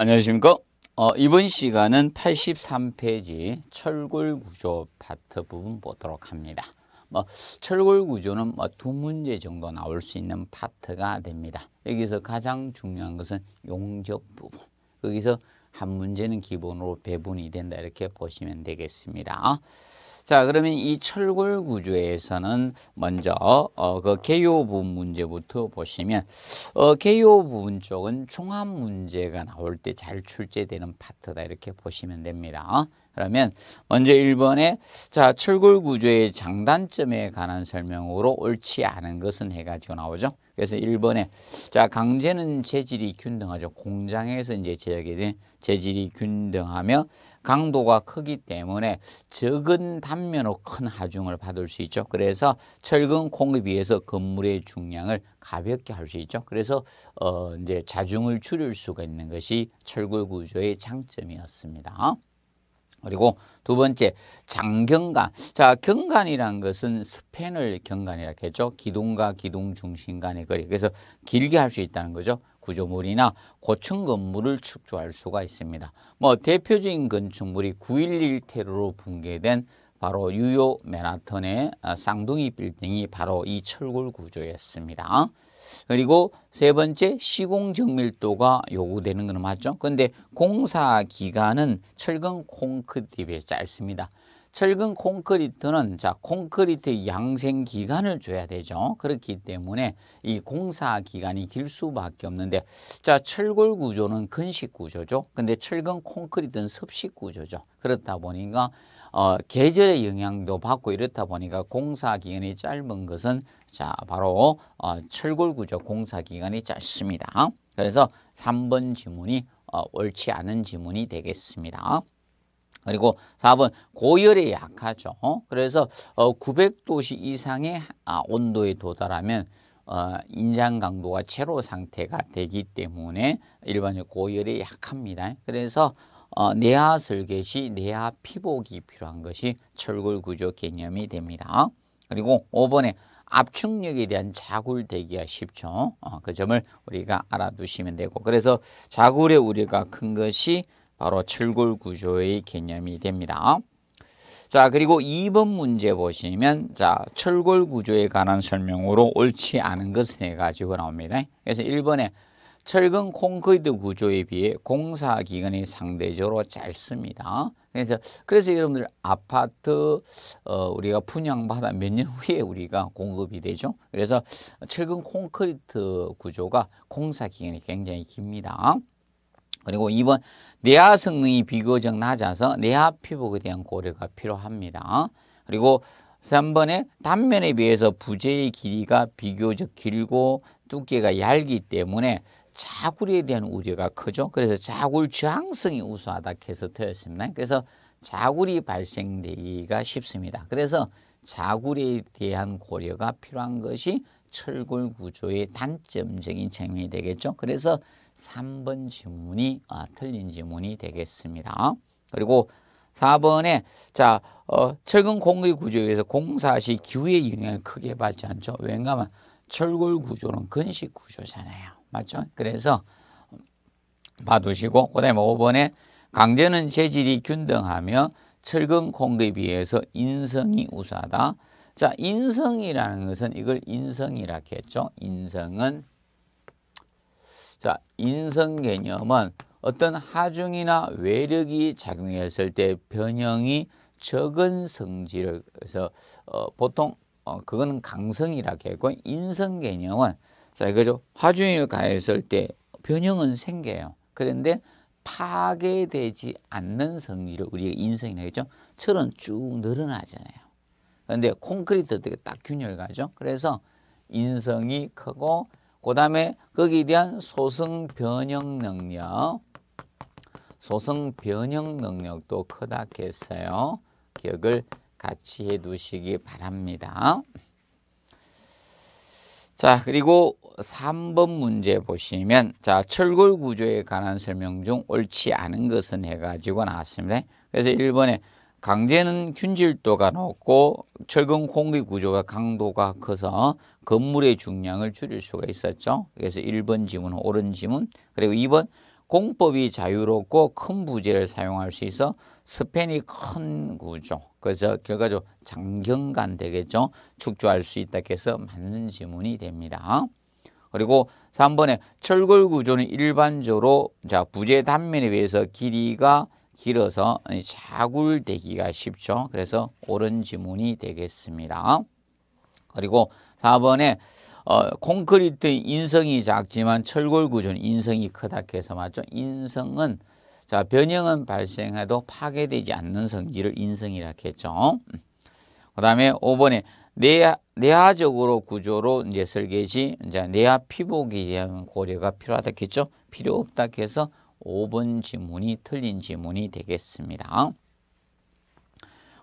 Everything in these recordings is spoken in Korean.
안녕하십니까 어, 이번 시간은 83페이지 철골구조 파트 부분 보도록 합니다 뭐, 철골구조는 뭐 두 문제 정도 나올 수 있는 파트가 됩니다 여기서 가장 중요한 것은 용접 부분 거기서 한 문제는 기본으로 배분이 된다 이렇게 보시면 되겠습니다 자 그러면 이 철골 구조에서는 먼저 어, 그 개요 부분 문제부터 보시면 어, 개요 부분 쪽은 종합 문제가 나올 때 잘 출제되는 파트다 이렇게 보시면 됩니다. 그러면 먼저 1번에 자 철골 구조의 장단점에 관한 설명으로 옳지 않은 것은 해가지고 나오죠. 그래서 1번에 자 강제는 재질이 균등하죠. 공장에서 이제 제작이 된 재질이 균등하며 강도가 크기 때문에 적은 단면으로 큰 하중을 받을 수 있죠. 그래서 철근 콩에 비해서 건물의 중량을 가볍게 할 수 있죠. 그래서 어 이제 자중을 줄일 수가 있는 것이 철골 구조의 장점이었습니다. 그리고 두 번째 장경간. 자, 경간이란 것은 스팬을 경간이라고 했죠. 기둥과 기둥 중심 간의 거리. 그래서 길게 할 수 있다는 거죠. 구조물이나 고층 건물을 축조할 수가 있습니다. 뭐 대표적인 건축물이 9.11 테러로 붕괴된 바로 유효 맨하튼의 아, 쌍둥이 빌딩이 바로 이 철골 구조였습니다. 그리고 세 번째 시공 정밀도가 요구되는 것 맞죠. 근데 공사 기간은 철근 콘크리트에 짧습니다. 철근 콘크리트는 자 콘크리트 양생 기간을 줘야 되죠. 그렇기 때문에 이 공사 기간이 길 수밖에 없는데 자 철골 구조는 근식 구조죠. 근데 철근 콘크리트는 습식 구조죠. 그렇다 보니까 어, 계절의 영향도 받고 이렇다 보니까 공사 기간이 짧은 것은 자 바로 어, 철골 구조 공사 기간이 짧습니다. 그래서 3번 지문이 어, 옳지 않은 지문이 되겠습니다. 그리고 4번 고열에 약하죠. 어? 그래서 어, 900도씨 이상의 아, 온도에 도달하면 어, 인장 강도가 체로 상태가 되기 때문에 일반적 으로 고열에 약합니다. 그래서 어, 내하 설계 시 내하 피복이 필요한 것이 철골 구조 개념이 됩니다. 그리고 5번에 압축력에 대한 자굴 대기가 쉽죠. 어, 그 점을 우리가 알아두시면 되고 그래서 자굴에우리가큰 것이 바로 철골 구조의 개념이 됩니다. 자, 그리고 2번 문제 보시면 자, 철골 구조에 관한 설명으로 옳지 않은 것은 해가지고 네 나옵니다. 그래서 1번에 철근 콘크리트 구조에 비해 공사 기간이 상대적으로 짧습니다. 그래서 그래서 여러분들 아파트 어, 우리가 분양받아 몇 년 후에 우리가 공급이 되죠. 그래서 철근 콘크리트 구조가 공사 기간이 굉장히 깁니다. 그리고 2번 내하 성능이 비교적 낮아서 내하 피부에 대한 고려가 필요합니다. 그리고 3번에 단면에 비해서 부재의 길이가 비교적 길고 두께가 얇기 때문에 자굴에 대한 우려가 크죠. 그래서 자굴 저항성이 우수하다 해서 틀렸습니다. 그래서 자굴이 발생되기가 쉽습니다. 그래서 자굴에 대한 고려가 필요한 것이 철골 구조의 단점적인 측면이 되겠죠. 그래서 3번 지문이 아, 틀린 지문이 되겠습니다. 그리고 4번에 자 어, 철근 공의 구조에 서 공사시 기후의 영향을 크게 받지 않죠. 왜냐하면 철골 구조는 근식 구조잖아요. 맞죠? 그래서 봐두시고 그다음에 5번에 뭐 강제는 재질이 균등하며 철근 공급에 비해서 인성이 우수하다. 자 인성이라는 것은 이걸 인성이라 했죠. 인성은 인성 개념은 어떤 하중이나 외력이 작용했을 때 변형이 적은 성질을 그래서 어, 보통 어, 그거는 강성이라고 했고 인성 개념은 자 이거죠 하중을 가했을 때 변형은 생겨요 그런데 파괴되지 않는 성질을 우리가 인성이라고 했죠 철은 쭉 늘어나잖아요 그런데 콘크리트 어떻게 딱 균열 가죠 그래서 인성이 크고 그 다음에 거기에 대한 소성 변형 능력 소성 변형 능력도 크다 했어요. 기억을 같이 해두시기 바랍니다. 자 그리고 3번 문제 보시면 자 철골 구조에 관한 설명 중 옳지 않은 것은 해가지고 나왔습니다. 그래서 1번에 강제는 균질도가 높고 철근 공기 구조가 강도가 커서 건물의 중량을 줄일 수가 있었죠. 그래서 1번 지문, 옳은 지문. 그리고 2번 공법이 자유롭고 큰 부재를 사용할 수 있어 스팬이 큰 구조. 그래서 결과적으로 장경간 되겠죠. 축조할 수 있다 해서 맞는 지문이 됩니다. 그리고 3번에 철골 구조는 일반적으로 자 부재 단면에 비해서 길이가 길어서 자굴되기가 쉽죠. 그래서 옳은 지문이 되겠습니다. 그리고 4번에 어, 콘크리트 인성이 작지만 철골 구조는 인성이 크다 해서 맞죠. 인성은 자 변형은 발생해도 파괴되지 않는 성질을 인성이라 했죠. 그 다음에 5번에 내하, 내하적으로 구조로 이제 설계시 이제 내하 피복에 대한 고려가 필요하다 했죠. 필요 없다 해서 5번 지문이 틀린 지문이 되겠습니다.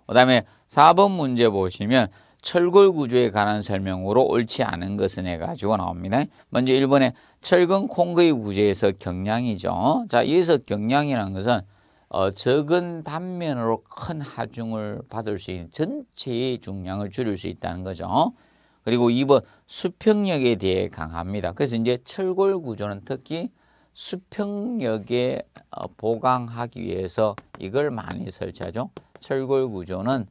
그 다음에 4번 문제 보시면 철골 구조에 관한 설명으로 옳지 않은 것은 해가지고 나옵니다. 먼저 1번에 철근 콩크의 구조에서 경량이죠. 자, 여기서 경량이라는 것은 어, 적은 단면으로 큰 하중을 받을 수 있는 전체의 중량을 줄일 수 있다는 거죠. 그리고 2번 수평력에 대해 강합니다. 그래서 이제 철골 구조는 특히 수평력에 어, 보강하기 위해서 이걸 많이 설치하죠. 철골 구조는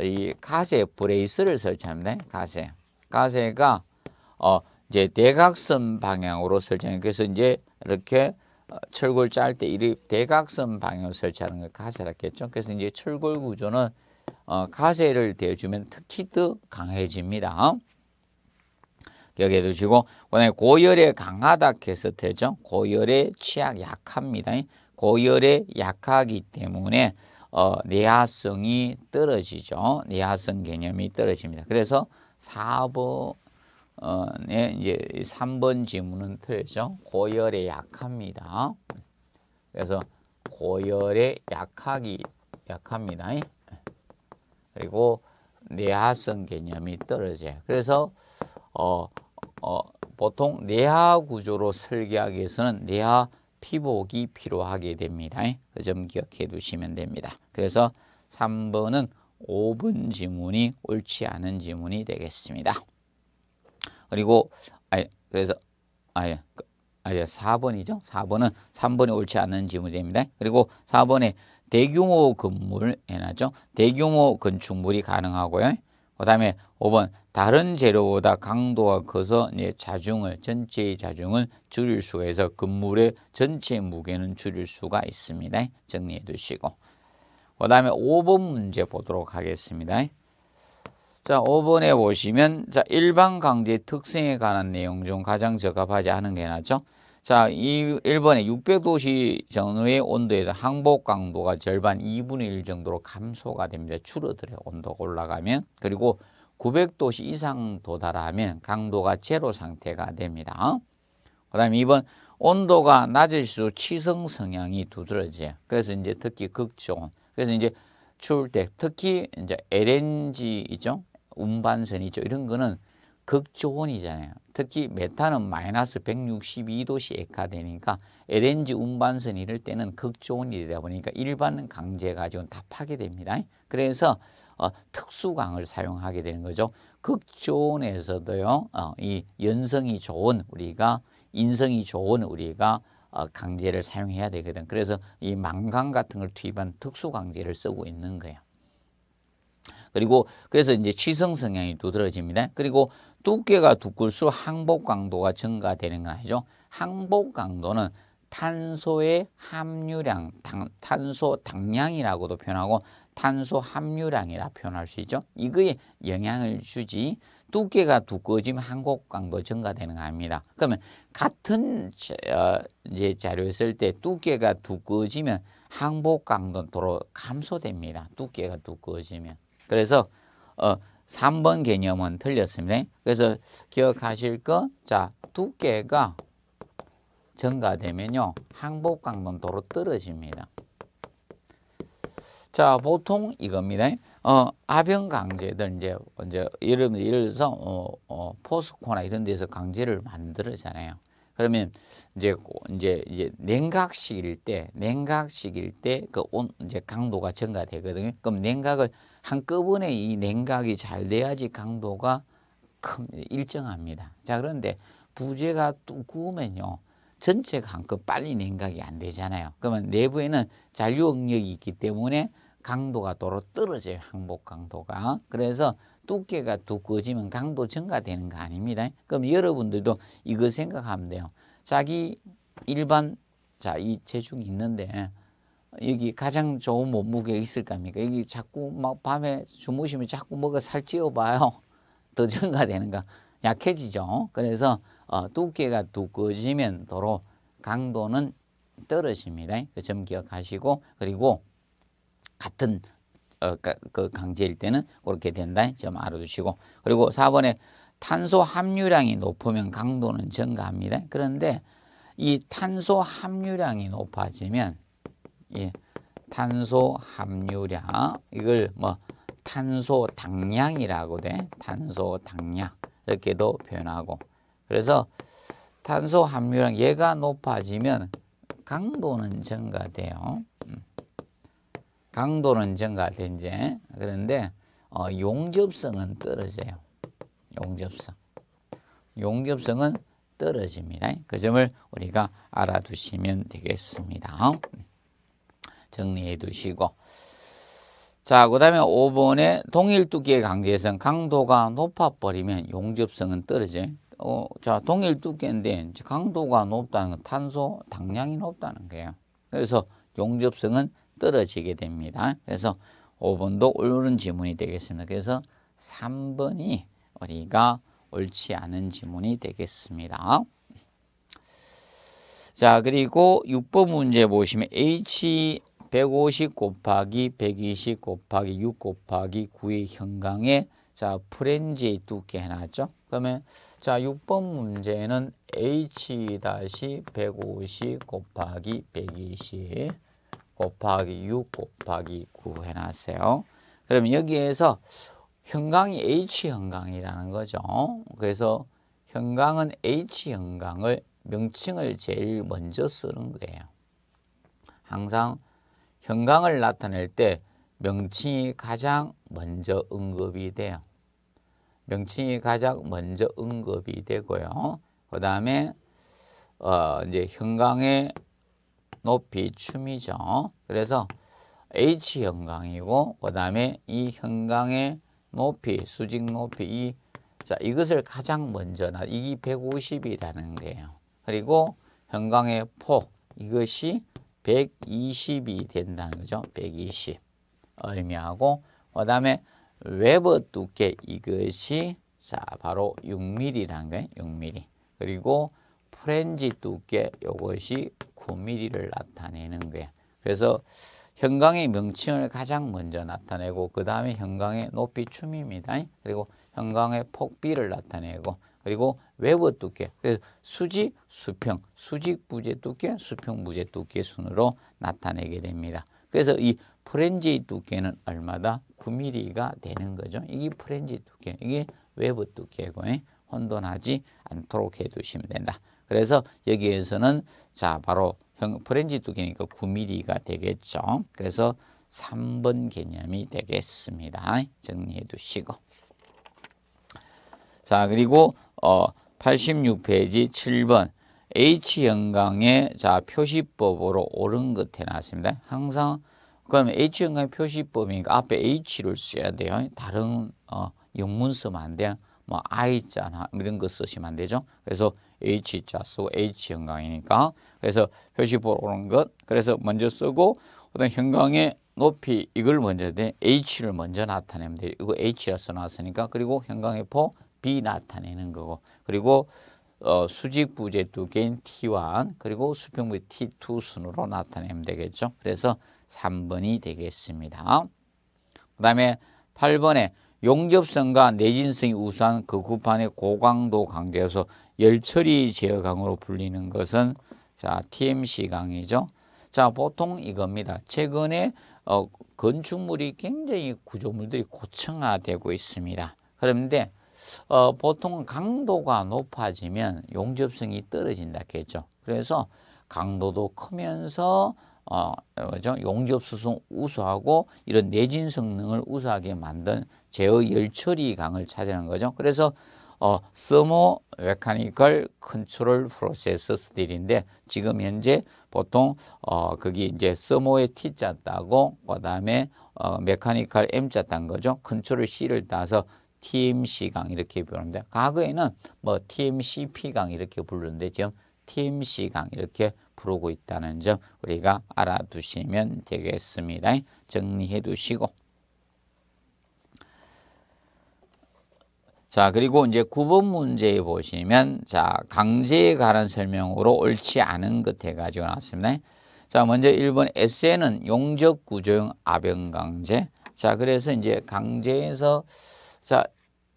이 가세 브레이스를 설치합니다. 가세. 가세가 어 이제 대각선 방향으로 설정해 그래서 이제 이렇게 어, 철골 짤때이 대각선 방향으로 설치하는 걸 가세라겠죠. 그래서 이제 철골 구조는 어 가세를 대주면 특히 더 강해집니다. 기억해 두시고 그다 고열에 강하다 캐서 되죠. 고열에 치약 약합니다. 고열에 약하기 때문에 어, 내화성이 떨어지죠. 내화성 개념이 떨어집니다. 그래서 4번에 이제 3번 지문은 틀죠 고열에 약합니다. 그래서 고열에 약하기 약합니다. 그리고 내화성 개념이 떨어져요. 그래서 어 어, 보통 내하 구조로 설계하기 위해서는 내하 피복이 필요하게 됩니다. 그 점 기억해 두시면 됩니다. 그래서 3번은 5번 지문이 옳지 않은 지문이 되겠습니다. 그리고 아 그래서 아예 그, 아예 4번이죠. 4번은 3번이 옳지 않은 지문이 됩니다. 그리고 4번에 대규모 건물 해놨죠. 대규모 건축물이 가능하고요. 그 다음에 5번 다른 재료보다 강도가 커서 내 자중을 전체의 자중을 줄일 수가 있어 건물의 전체 무게는 줄일 수가 있습니다. 정리해 두시고 그 다음에 5번 문제 보도록 하겠습니다. 자 5번에 보시면 자 일반 강제 특성에 관한 내용 중 가장 적합하지 않은 게 나죠. 자, 이 1번에 600도씨 전후의 온도에서 항복 강도가 절반 2분의 1 정도로 감소가 됩니다. 줄어들어요. 온도가 올라가면. 그리고 900도씨 이상 도달하면 강도가 제로 상태가 됩니다. 그 다음에 2번 온도가 낮을수록 치성 성향이 두드러져요. 그래서 이제 특히 극조 그래서 이제 추울 때 특히 이제 LNG 있죠? 운반선 있죠? 이런 거는 극조온이잖아요. 특히 메탄은 마이너스 162도씨 액화되니까 LNG 운반선 이럴 때는 극조온이 되다 보니까 일반 강제 가지고는 다 파괴됩니다. 그래서 어, 특수강을 사용하게 되는 거죠. 극조온에서도요. 어, 이 연성이 좋은 우리가 인성이 좋은 우리가 어, 강제를 사용해야 되거든. 그래서 이 망강 같은 걸 투입한 특수강제를 쓰고 있는 거예요. 그리고 그래서 이제 치성 성향이 두드러집니다. 그리고 두께가 두꿀수록 항복 강도가 증가되는 건 아니죠. 항복 강도는 탄소의 함유량, 당, 탄소 당량이라고도 표현하고 탄소 함유량이라 표현할 수 있죠. 이거에 영향을 주지 두께가 두꺼워지면 항복 강도 증가되는 거 아닙니다. 그러면 같은 어, 이제 자료에 쓸때 두께가 두꺼워지면 항복 강도로 감소됩니다. 두께가 두꺼워지면. 그래서 어 3번 개념은 틀렸습니다. 그래서 기억하실 거, 자 두께가 증가되면요 항복강도로 떨어집니다. 자 보통 이겁니다. 어 아변 강제들 이제 이제 예를 들어서 어, 어, 포스코나 이런 데서 강제를 만들잖아요. 그러면 이제 이제 이제 냉각식일 때 냉각식일 때 그 온 이제 강도가 증가되거든요. 그럼 냉각을 한꺼번에 이 냉각이 잘 돼야지 강도가 큰, 일정합니다. 자 그런데 부재가 또 구우면요. 전체가 한껏 빨리 냉각이 안 되잖아요. 그러면 내부에는 잔류 응력이 있기 때문에 강도가 도로 떨어져요. 항복 강도가. 그래서 두께가 두꺼워지면 강도 증가되는 거 아닙니다. 그럼 여러분들도 이거 생각하면 돼요. 자기 일반 자이 체중이 있는데 여기 가장 좋은 몸무게 가 있을까입니까? 여기 자꾸 막 밤에 주무시면 자꾸 뭐가 살찌어 봐요. 더 증가되는가 약해지죠. 그래서 어, 두께가 두꺼워지면 도로 강도는 떨어집니다. 그 점 기억하시고 그리고 같은 어, 그, 그 강제일 때는 그렇게 된다. 점 알아두시고 그리고 4번에 탄소 함유량이 높으면 강도는 증가합니다. 그런데 이 탄소 함유량이 높아지면 예, 탄소 함유량 이걸 뭐 탄소 당량이라고 돼 탄소 당량 이렇게도 표현하고 그래서 탄소 함유량 얘가 높아지면 강도는 증가돼요. 음. 강도는 증가돼 이제 그런데 어, 용접성은 떨어져요. 용접성. 용접성은 떨어집니다. 그 점을 우리가 알아두시면 되겠습니다. 음. 정리해 두시고 자, 그 다음에 5번에 동일두께의 관계에선 강도가 높아버리면 용접성은 떨어져요. 어, 자, 동일두께인데 강도가 높다는 건 탄소 당량이 높다는 거예요. 그래서 용접성은 떨어지게 됩니다. 그래서 5번도 옳은 지문이 되겠습니다. 그래서 3번이 우리가 옳지 않은 지문이 되겠습니다. 자, 그리고 6번 문제 보시면 H 150 곱하기 120 곱하기 6 곱하기 9의 형광에 자프렌즈의 두께 해놨죠. 그러면 자 6번 문제는 h-150 곱하기 120 곱하기 6 곱하기 9 해놨어요. 그러면 여기에서 형광이 H형광이라는 거죠. 그래서 형광은 H형광을 명칭을 제일 먼저 쓰는 거예요. 항상 현강을 나타낼 때 명칭이 가장 먼저 언급이 돼요. 명칭이 가장 먼저 언급이 되고요. 그 다음에 어 이제 형광의 높이 춤이죠. 그래서 H 형광이고 그 다음에 이 e 형광의 높이 수직 높이 이 자, 이것을 가장 먼저 나 이게 150이라는 거예요. 그리고 형광의 폭 이것이 120이 된다는 거죠. 120의미하고그 다음에 웨버 두께 이것이 자 바로 6mm라는 거예요. 6mm 그리고 프렌지 두께 이것이 9mm를 나타내는 거예요. 그래서 형광의 명칭을 가장 먼저 나타내고 그 다음에 형광의 높이 춤입니다. 그리고 형광의 폭비를 나타내고 그리고 외부 두께, 수직, 수평, 수직 부재 두께, 수평 부재 두께 순으로 나타내게 됩니다. 그래서 이 프렌지 두께는 얼마다? 9mm가 되는 거죠. 이게 프렌지 두께, 이게 외부 두께고 혼돈하지 않도록 해두시면 된다. 그래서 여기에서는 자 바로 형 프렌지 두께니까 9mm가 되겠죠. 그래서 3번 개념이 되겠습니다. 정리해 두시고. 자 그리고 어, 86페이지 7번 H형광의 자 표시법으로 옳은 것 해놨습니다. 항상 그럼 H형광 표시법이니까 앞에 H를 써야 돼요. 다른 어, 영문 쓰면 안 돼요. 뭐 I자나 이런 거 쓰시면 안 되죠. 그래서 H자 쓰고 H형광이니까 그래서 표시법 으로 옳은 것 그래서 먼저 쓰고 그다음 형광의 높이 이걸 먼저 돼 H를 먼저 나타내면 돼요. 이거 H라 써놨으니까 그리고 형광의 폭 B 나타내는 거고 그리고 어, 수직부재 두 개인 T1 그리고 수평부재 T2 순으로 나타내면 되겠죠. 그래서 3번이 되겠습니다. 그 다음에 8번에 용접성과 내진성이 우수한 극구판의 고강도 강제에서 열처리 제어강으로 불리는 것은 자 TMC 강이죠. 자 보통 이겁니다. 최근에 어, 건축물이 굉장히 구조물들이 고층화되고 있습니다. 그런데 어, 보통 강도가 높아지면 용접성이 떨어진다 했죠. 그래서 강도도 크면서 어, 그죠? 용접 수송 우수하고 이런 내진 성능을 우수하게 만든 제어 열처리 강을 차지하는 거죠. 그래서 어, 서모 메카니컬 컨트롤 프로세스 스틸인데 지금 현재 보통 어, 거기 이제 서모의 T자 따고 그다음에 어, 메카니컬 M자 딴 거죠. 컨트롤 C를 따서 TMC강 이렇게 부르는데 과거에는 뭐 TMCP강 이렇게 부르는데 지금 TMC강 이렇게 부르고 있다는 점 우리가 알아두시면 되겠습니다. 정리해 두시고 자 그리고 이제 9번 문제 보시면 자 강제에 관한 설명으로 옳지 않은 것 해가지고 나왔습니다. 자 먼저 1번 S에는 용적 구조형 아변 강제 자 그래서 이제 강제에서 자,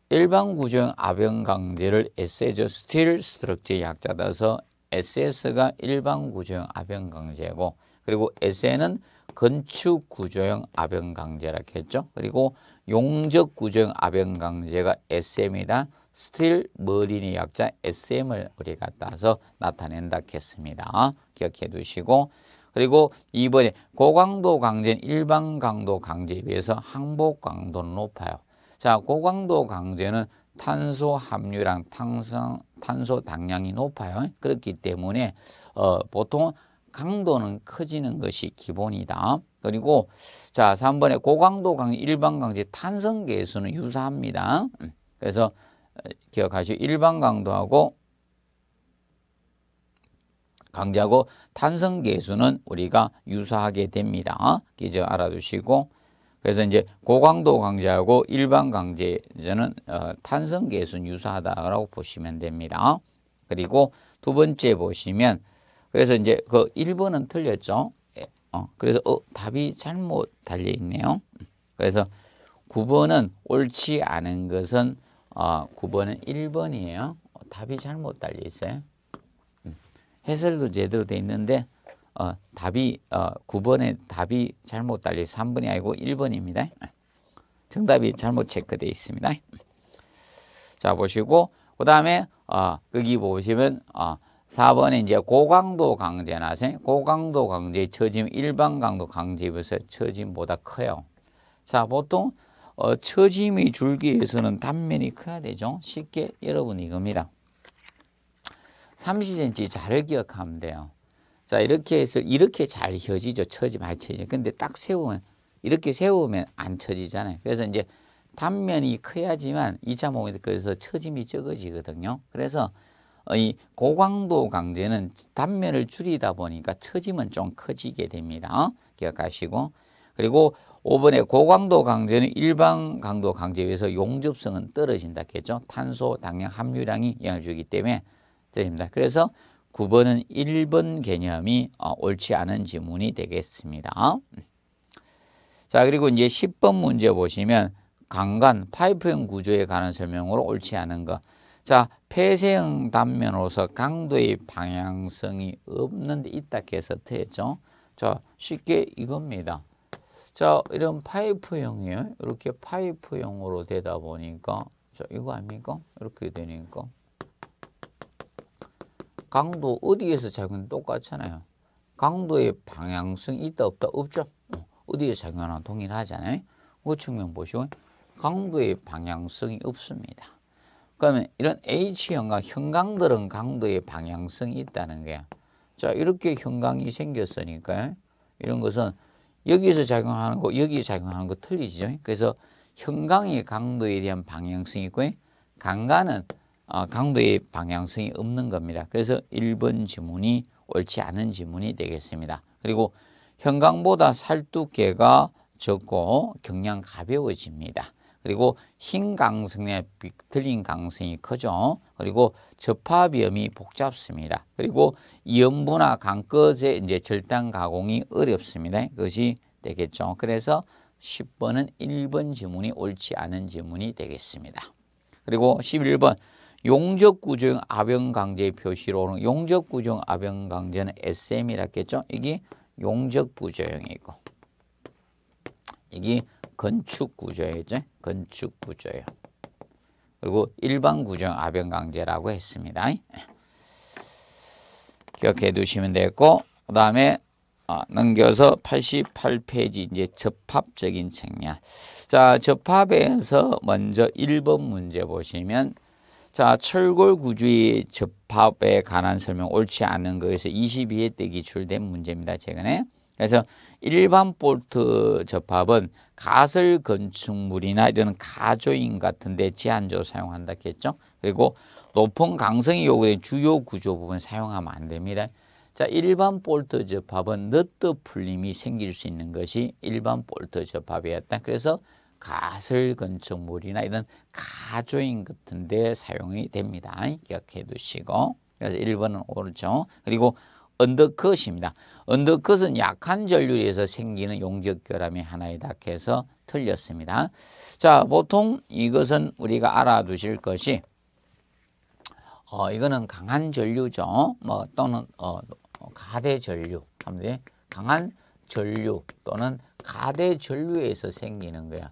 일반구조형 아변강제를 에세저 스틸 스트럭처의 약자라서 SS가 일반구조형 아변강제고 그리고 SN은 건축구조형 아변강제라 했죠. 그리고 용적구조형 아변강제가 SM이다. 스틸 머리니 약자 SM을 우리가 따서 나타낸다 했습니다. 기억해 두시고 그리고 이번에 고강도 강제는 일반 강도 강제에 비해서 항복 강도는 높아요. 자, 고강도 강제는 탄소 함유량, 탄성, 탄소 당량이 높아요. 그렇기 때문에 어, 보통 강도는 커지는 것이 기본이다. 그리고 자, 3번에 고강도 강제, 일반 강제 탄성 계수는 유사합니다. 음, 그래서 어, 기억하시오. 일반 강도하고 강제하고 탄성 계수는 우리가 유사하게 됩니다. 기저 알아두시고 그래서 이제 고강도 강제하고 일반 강제제는 어, 탄성 계수는 유사하다라고 보시면 됩니다. 그리고 두 번째 보시면 그래서 이제 그 1번은 틀렸죠. 예, 어, 그래서 어, 답이 잘못 달려 있네요. 그래서 9번은 옳지 않은 것은 어, 9번은 1번이에요. 어, 답이 잘못 달려 있어요. 음, 해설도 제대로 돼 있는데 어, 답이 어, 9번에 답이 잘못 달려 3번이 아니고 1번입니다. 정답이 잘못 체크되 있습니다. 자 보시고 그 다음에 어, 여기 보시면 어, 4번에 이제 고강도 강제나세 고강도 강제 처짐 일반 강도 강제에 비해서 처짐보다 커요. 자 보통 어, 처짐이 줄기에서는 단면이 커야 되죠. 쉽게 여러분 이겁니다. 30cm 잘 기억하면 돼요. 자 이렇게 해서 이렇게 잘어지죠 처지 말 처지. 근데 딱 세우면 이렇게 세우면 안 처지잖아요. 그래서 이제 단면이 커야지만 이차 모기에서 처짐이 적어지거든요. 그래서 어, 이 고강도 강제는 단면을 줄이다 보니까 처짐은 좀 커지게 됩니다. 어? 기억하시고 그리고 5번에 고강도 강제는 일반 강도 강제에 비해서 용접성은 떨어진다 했죠. 탄소 당량 함유량이 영향을 주기 때문에 됩니다. 그래서 9번은 1번 개념이 어, 옳지 않은 지문이 되겠습니다. 자, 그리고 이제 10번 문제 보시면 강간, 파이프형 구조에 관한 설명으로 옳지 않은 것. 자, 폐쇄형 단면으로서 강도의 방향성이 없는데 있다 캐서트죠 자, 쉽게 이겁니다. 자, 이런 파이프형이에요. 이렇게 파이프형으로 되다 보니까 자, 이거 아닙니까? 이렇게 되니까 강도 어디에서 작용하 똑같잖아요. 강도의 방향성이 있다 없다 없죠. 어디에 작용하나 동일하잖아요. 그 측면 보시고 강도의 방향성이 없습니다. 그러면 이런 H형과 형광들은 강도의 방향성이 있다는 거야. 자 이렇게 형광이 생겼으니까 이런 것은 여기서 작용하는 거여기 작용하는 거 틀리죠. 그래서 형광의 강도에 대한 방향성이 있고 강간은 아, 강도의 방향성이 없는 겁니다. 그래서 1번 지문이 옳지 않은 지문이 되겠습니다. 그리고 현강보다 살뚝개가 적고 경량 가벼워집니다. 그리고 흰 강성에 틀린 강성이 크죠. 그리고 접합염이 복잡습니다. 그리고 염부나 강끝에 이제 절단 가공이 어렵습니다. 그것이 되겠죠. 그래서 10번은 1번 지문이 옳지 않은 지문이 되겠습니다. 그리고 11번 용접구조형 아변강제의 표시로는 용접구조형 아변강제는 SM이라겠죠. 이게 용접구조형이고 이게 건축구조형이죠. 건축구조형. 그리고 일반구조형 아변강제라고 했습니다. 기억해 두시면 되고 그 다음에 어, 넘겨서 88페이지 이제 접합적인 책략. 자, 접합에서 먼저 1번 문제 보시면 자, 철골 구주의 접합에 관한 설명 옳지 않은 거에서 22회 때 기출된 문제입니다. 최근에. 그래서 일반 볼트 접합은 가설 건축물이나 이런 가조인 같은 데 제한적으로 사용한다 했죠. 그리고 높은 강성이 요구된 주요 구조 부분 사용하면 안 됩니다. 자, 일반 볼트 접합은 너트 풀림이 생길 수 있는 것이 일반 볼트 접합이었다. 그래서 가설 건축물이나 이런 가조인 같은 데 사용이 됩니다. 기억해 두시고 그래서 1번은 오른 그리고 언더컷입니다. 언더컷은 약한 전류에서 생기는 용적 결함이 하나에 닥해서 틀렸습니다. 자, 보통 이것은 우리가 알아두실 것이 어, 이거는 강한 전류죠. 뭐 또는 어, 가대 전류. 강한 전류 또는 가대 전류에서 생기는 거야.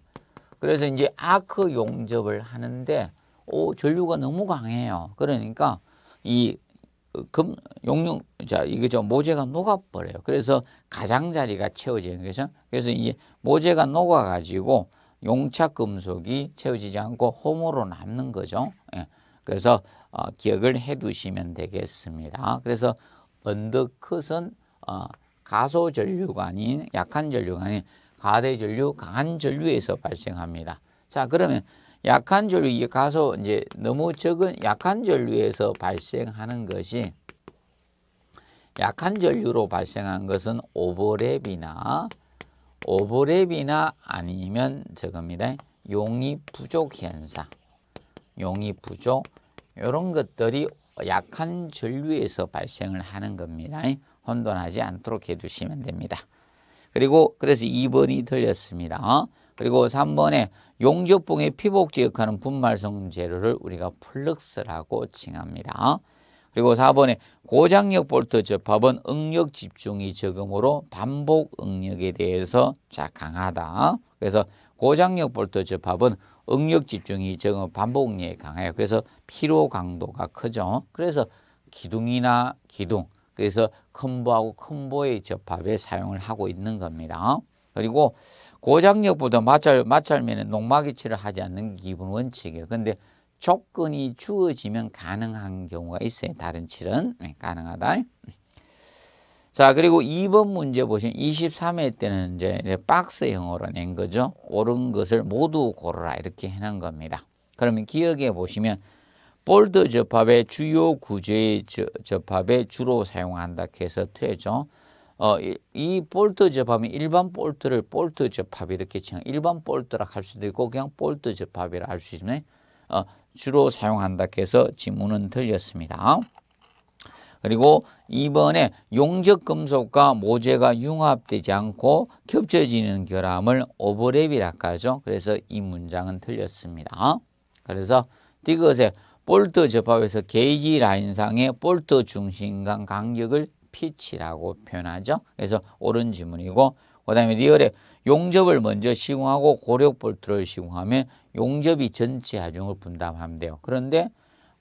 그래서 이제 아크 용접을 하는데 오 전류가 너무 강해요. 그러니까 이 금, 용융, 자, 이거저 모재가 녹아버려요. 그래서 가장자리가 채워지는 거죠. 그래서 이 모재가 녹아가지고 용착금속이 채워지지 않고 홈으로 남는 거죠. 예. 그래서 어, 기억을 해 두시면 되겠습니다. 그래서 언더컷은 어, 가소전류관아 약한 전류관아 가대 전류, 강한 전류에서 발생합니다. 자, 그러면 약한 전류 가서 이제 너무 적은 약한 전류에서 발생하는 것이 약한 전류로 발생한 것은 오버랩이나 오버랩이나 아니면 저겁니다. 용이 부족 현상, 용이 부족 이런 것들이 약한 전류에서 발생을 하는 겁니다. 혼돈하지 않도록 해두시면 됩니다. 그리고 그래서 2번이 틀렸습니다. 그리고 3번에 용접봉의 피복제 역하는 분말성 재료를 우리가 플럭스라고 칭합니다. 그리고 4번에 고장력 볼트 접합은 응력 집중이 적으로 반복 응력에 대해서 자 강하다. 그래서 고장력 볼트 접합은 응력 집중이 적은 반복 응력에 강해요. 그래서 피로 강도가 크죠. 그래서 기둥이나 기둥, 그래서 큰보하고큰보의 접합에 사용을 하고 있는 겁니다. 그리고 고장력보다 마찰, 마찰면은 농막이치를 하지 않는 기본 원칙이에요. 근데 조건이 주어지면 가능한 경우가 있어요. 다른 칠은 네, 가능하다. 자, 그리고 2번 문제 보시면 23회 때는 이제 박스형으로 낸 거죠. 옳은 것을 모두 고르라 이렇게 해놓은 겁니다. 그러면 기억해 보시면 볼드 접합의 주요 구조의 접합에 주로 사용한다 해서 틀죠 어, 이, 볼트 접합은 일반 볼트를 볼트 접합 이렇게 칭 일반 볼트라 할 수도 있고 그냥 볼트 접합이라 할 수 있네. 어, 주로 사용한다 해서 지문은 틀렸습니다. 그리고 이번에 용적 금속과 모재가 융합되지 않고 겹쳐지는 결함을 오버랩이라 하죠. 그래서 이 문장은 틀렸습니다. 그래서 이것에 볼트 접합에서 게이지 라인상의 볼트 중심 간 간격을 피치라고 표현하죠. 그래서 옳은 지문이고 그 다음에 리얼에 용접을 먼저 시공하고 고력 볼트를 시공하면 용접이 전체 하중을 분담하면 돼요. 그런데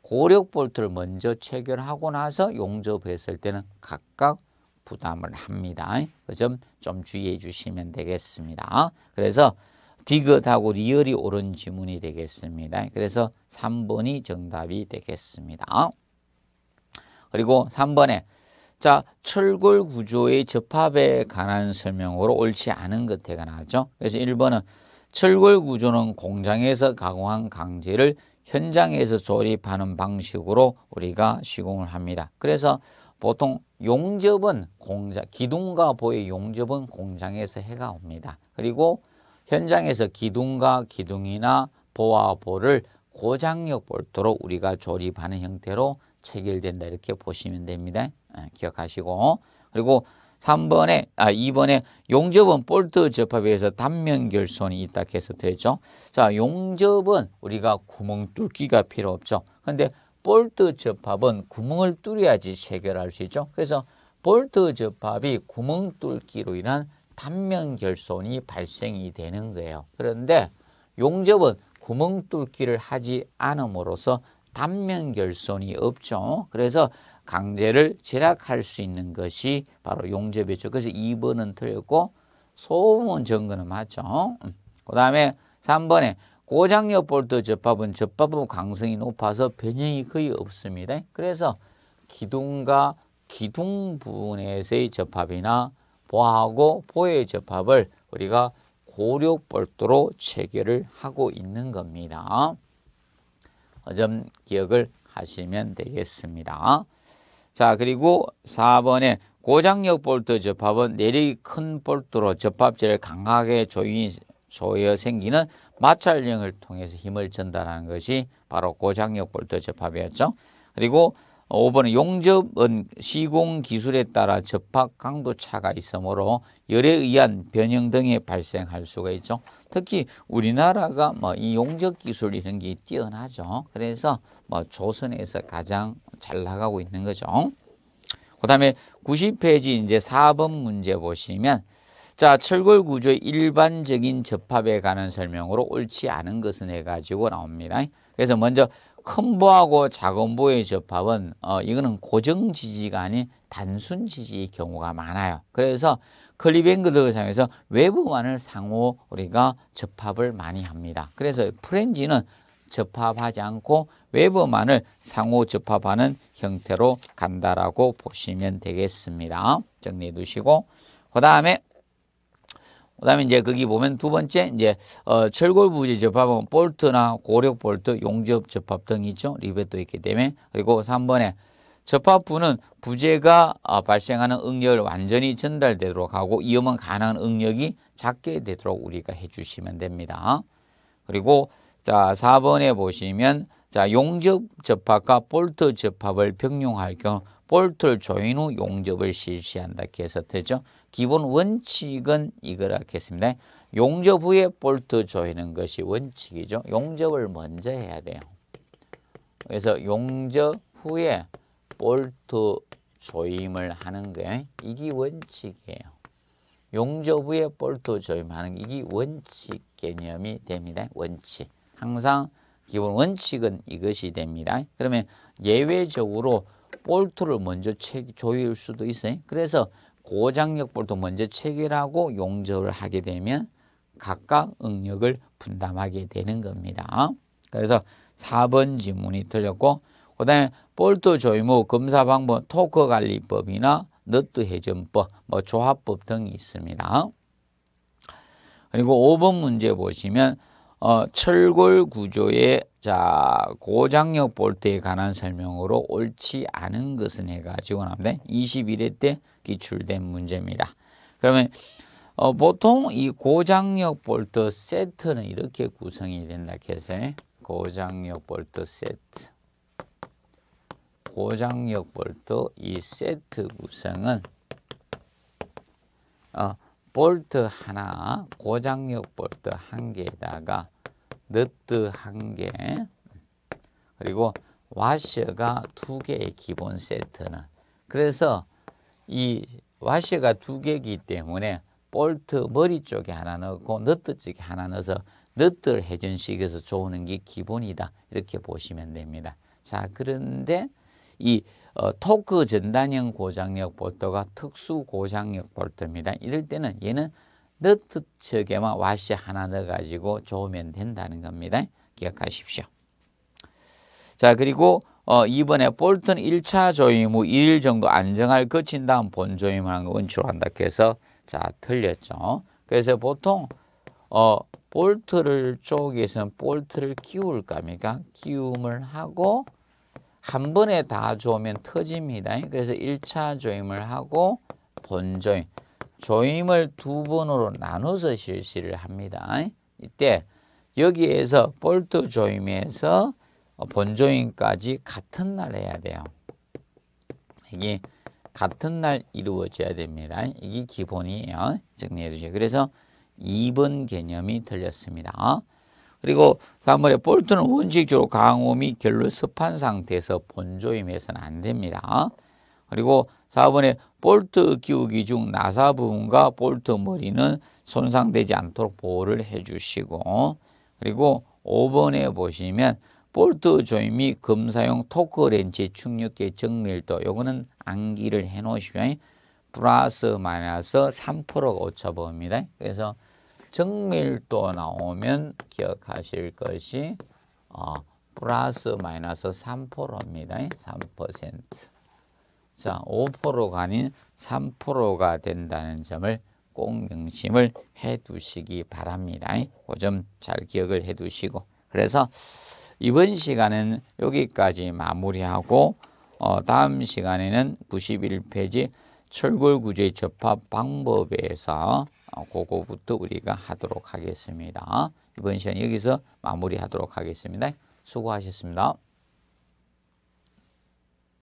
고력 볼트를 먼저 체결하고 나서 용접했을 때는 각각 부담을 합니다. 그 점 좀 주의해 주시면 되겠습니다. 그래서 디귿하고 리얼이 옳은 지문이 되겠습니다. 그래서 3번이 정답이 되겠습니다. 그리고 3번에 자 철골 구조의 접합에 관한 설명으로 옳지 않은 것대가 나왔죠. 그래서 1번은 철골 구조는 공장에서 가공한 강제를 현장에서 조립하는 방식으로 우리가 시공을 합니다. 그래서 보통 용접은 공장, 기둥과 보의 용접은 공장에서 해가 옵니다. 그리고 현장에서 기둥과 기둥이나 보와 보를 고장력 볼트로 우리가 조립하는 형태로 체결된다 이렇게 보시면 됩니다. 예, 기억하시고 그리고 3번에 아 2번에 용접은 볼트 접합에 서 단면 결손이 있다 해서 되죠. 자, 용접은 우리가 구멍 뚫기가 필요 없죠. 근데 볼트 접합은 구멍을 뚫어야지 체결할 수 있죠. 그래서 볼트 접합이 구멍 뚫기로 인한 단면 결손이 발생이 되는 거예요. 그런데 용접은 구멍 뚫기를 하지 않음으로써 단면 결손이 없죠. 그래서 강제를 제락할 수 있는 것이 바로 용접이죠. 그래서 2번은 틀렸고 소음은 정근은 맞죠. 음. 그 다음에 3번에 고장력 볼트 접합은 접합부 강성이 높아서 변형이 거의 없습니다. 그래서 기둥과 기둥 부분에서의 접합이나 보하고 보의 접합을 우리가 고력볼도로 체결을 하고 있는 겁니다. 점 기억을 하시면 되겠습니다. 자 그리고 4번에 고장력 볼트 접합은 내력이 큰 볼트로 접합체를 강하게 조인, 조여 생기는 마찰력을 통해서 힘을 전달하는 것이 바로 고장력 볼트 접합이었죠. 그리고 5번은 용접은 시공 기술에 따라 접합 강도 차가 있으므로 열에 의한 변형 등이 발생할 수가 있죠. 특히 우리나라가 뭐 이 용접 기술 이런 게 뛰어나죠. 그래서 뭐 조선에서 가장 잘 나가고 있는 거죠. 그 다음에 90페이지 이제 4번 문제 보시면 자, 철골 구조의 일반적인 접합에 관한 설명으로 옳지 않은 것은 해가지고 나옵니다. 그래서 먼저 큰 부하고 작은 부의 접합은 어, 이거는 고정 지지가 아닌 단순 지지의 경우가 많아요. 그래서 클리뱅그드 상에서 외부만을 상호 우리가 접합을 많이 합니다. 그래서 프렌지는 접합하지 않고 외부만을 상호 접합하는 형태로 간다라고 보시면 되겠습니다. 정리해 두시고 그 다음에 그다음에 이제 거기 보면 두 번째 이제 어, 철골 부지 접합은 볼트나 고력 볼트, 용접 접합 등이 있죠. 리벳도 있기 때문에 그리고 3번에 접합부는 부재가 어, 발생하는 응력을 완전히 전달되도록 하고 이음은 가능한 응력이 작게 되도록 우리가 해주시면 됩니다. 그리고 자, 4번에 보시면 자, 용접 접합과 볼트 접합을 병용할 경우 볼트를 조인 후 용접을 실시한다 해서 되죠. 기본 원칙은 이거라 했습니다. 용접 후에 볼트 조이는 것이 원칙이죠. 용접을 먼저 해야 돼요. 그래서 용접 후에 볼트 조임을 하는 거 이게 원칙이에요. 용접 후에 볼트 조임하는 이게 원칙 개념이 됩니다. 원칙. 항상 기본 원칙은 이것이 됩니다. 그러면 예외적으로 볼트를 먼저 조일 수도 있어요. 그래서 고장력 볼트 먼저 체결하고 용접을 하게 되면 각각 응력을 분담하게 되는 겁니다. 그래서 4번 지문이 틀렸고 그 다음에 볼트 조이무 검사 방법 토크 관리법이나 너트 회전법 뭐 조합법 등이 있습니다. 그리고 5번 문제 보시면 어, 철골 구조의 자 고장력 볼트에 관한 설명으로 옳지 않은 것은 해가지고 나면 21회 때 기출된 문제입니다. 그러면 어, 보통 이 고장력 볼트 세트는 이렇게 구성이 된다 해서 고장력 볼트 세트 고장력 볼트 이 세트 구성은 어, 볼트 하나, 고장력 볼트 한 개에다가 너트 한 개, 그리고 와셔가 두 개의 기본 세트는 그래서 이 와셔가 두 개이기 때문에 볼트 머리 쪽에 하나 넣고 너트 쪽에 하나 넣어서 너트를 회전식에서 조는 게 기본이다. 이렇게 보시면 됩니다. 자, 그런데 이 어, 토크 전단형 고장력 볼트가 특수 고장력 볼트입니다. 이럴 때는 얘는 너트 측에만 와시 하나 넣어가지고 좋으면 된다는 겁니다. 기억하십시오. 자 그리고 어, 이번에 볼트는 1차 조임 후 2일 정도 안정할 거친 다음 본 조임하는 출한다 해서 자 틀렸죠. 그래서 보통 어, 볼트를 쪼개서 볼트를 끼울 겁니까? 끼움을 하고 한 번에 다 조면 터집니다. 그래서 1차 조임을 하고 본조임, 조임을 두 번으로 나눠서 실시를 합니다. 이때 여기에서 볼트 조임에서 본조임까지 같은 날 해야 돼요. 이게 같은 날 이루어져야 됩니다. 이게 기본이에요. 정리해 주세요. 그래서 2번 개념이 틀렸습니다. 그리고 3번에 볼트는 원칙적으로 강음이 결로 습한 상태에서 본조임해서는 안 됩니다. 그리고 4번에 볼트 기우기 중 나사 부분과 볼트 머리는 손상되지 않도록 보호를 해주시고 그리고 5번에 보시면 볼트 조임이 검사용 토크 렌치 충격계 정밀도 요거는 암기를 해놓으시면 플러스 마이너스 3%가 오차범위입니다. 그래서 정밀도 나오면 기억하실 것이 어, 플러스 마이너스 3%입니다. 3%. 자, 5%가 아닌 3%가 된다는 점을 꼭 명심을 해 두시기 바랍니다. 그 점 잘 기억을 해 두시고. 그래서 이번 시간은 여기까지 마무리하고 어, 다음 시간에는 91페이지 철골구조의 접합 방법에서 어, 그거부터 우리가 하도록 하겠습니다. 이번 시간 여기서 마무리하도록 하겠습니다. 수고하셨습니다.